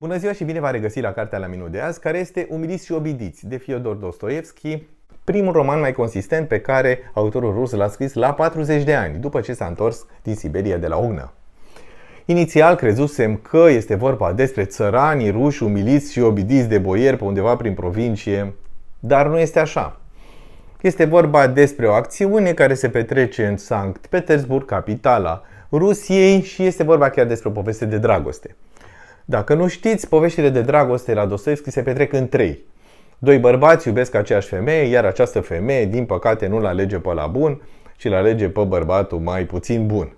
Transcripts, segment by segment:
Bună ziua și bine v a regăsit la cartea la minut de azi, care este Umiliți și obidiți de Fiodor Dostoevski, primul roman mai consistent pe care autorul rus l-a scris la 40 de ani, după ce s-a întors din Siberia de la Ugnă. Inițial crezusem că este vorba despre țăranii ruși umiliți și obidiți de boieri pe undeva prin provincie, dar nu este așa. Este vorba despre o acțiune care se petrece în Sankt Petersburg, capitala Rusiei, și este vorba chiar despre o poveste de dragoste. Dacă nu știți, poveștile de dragoste la Dostoevski se petrec în trei. Doi bărbați iubesc aceeași femeie, iar această femeie, din păcate, nu-l alege pe la bun, ci-l alege pe bărbatul mai puțin bun.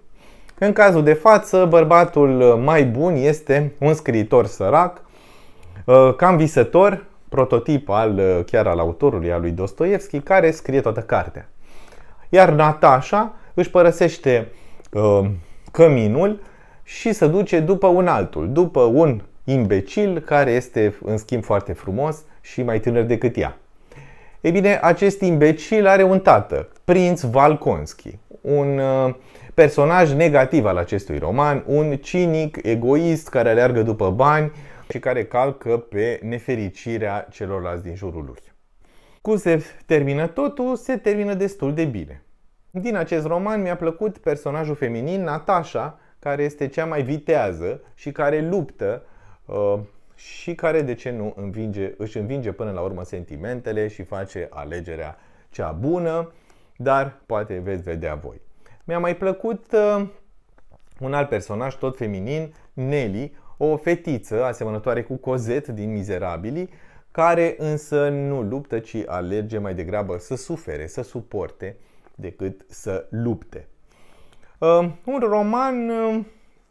În cazul de față, bărbatul mai bun este un scriitor sărac, ă, cam visător, prototip al, ă, chiar al autorului, al lui Dostoevski, care scrie toată cartea. Iar Natasha își părăsește uh, căminul și se duce după un altul, după un imbecil care este în schimb foarte frumos și mai tânăr decât ea. Ei bine, acest imbecil are un tată, prinț Valkonski, un uh, personaj negativ al acestui roman, un cinic egoist care aleargă după bani și care calcă pe nefericirea celorlalți din jurul lui. Cum se termină totul? Se termină destul de bine. Din acest roman mi-a plăcut personajul feminin Natasha, care este cea mai vitează și care luptă uh, și care, de ce nu, învinge, își învinge până la urmă sentimentele și face alegerea cea bună, dar poate veți vedea voi. Mi-a mai plăcut uh, un alt personaj, tot feminin, Nelly, o fetiță asemănătoare cu Cozet din Mizerabili, care însă nu luptă, ci alerge mai degrabă să sufere, să suporte, decât să lupte. Uh, un roman uh,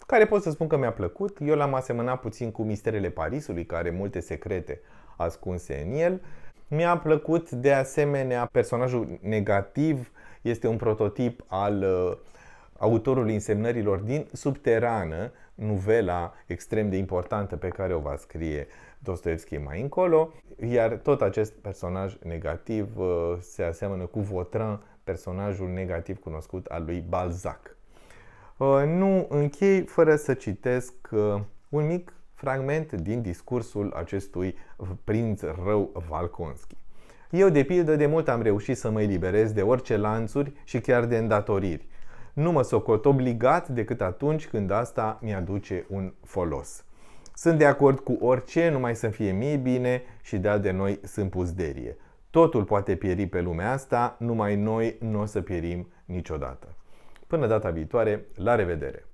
care pot să spun că mi-a plăcut. Eu l-am asemănat puțin cu Misterele Parisului, care are multe secrete ascunse în el. Mi-a plăcut de asemenea personajul negativ, este un prototip al uh, autorului însemnărilor din Subterană, novela extrem de importantă pe care o va scrie Dostoevski mai încolo, iar tot acest personaj negativ uh, se aseamănă cu Vautrin, personajul negativ cunoscut al lui Balzac. Uh, nu închei fără să citesc uh, un mic fragment din discursul acestui prinț rău Valkonski. Eu, de pildă, de mult am reușit să mă eliberez de orice lanțuri și chiar de îndatoriri. Nu mă socot obligat decât atunci când asta mi-aduce un folos. Sunt de acord cu orice, numai să fie mie bine și de de noi sunt puzderie. Totul poate pieri pe lumea asta, numai noi nu o să pierim niciodată. Până data viitoare, la revedere!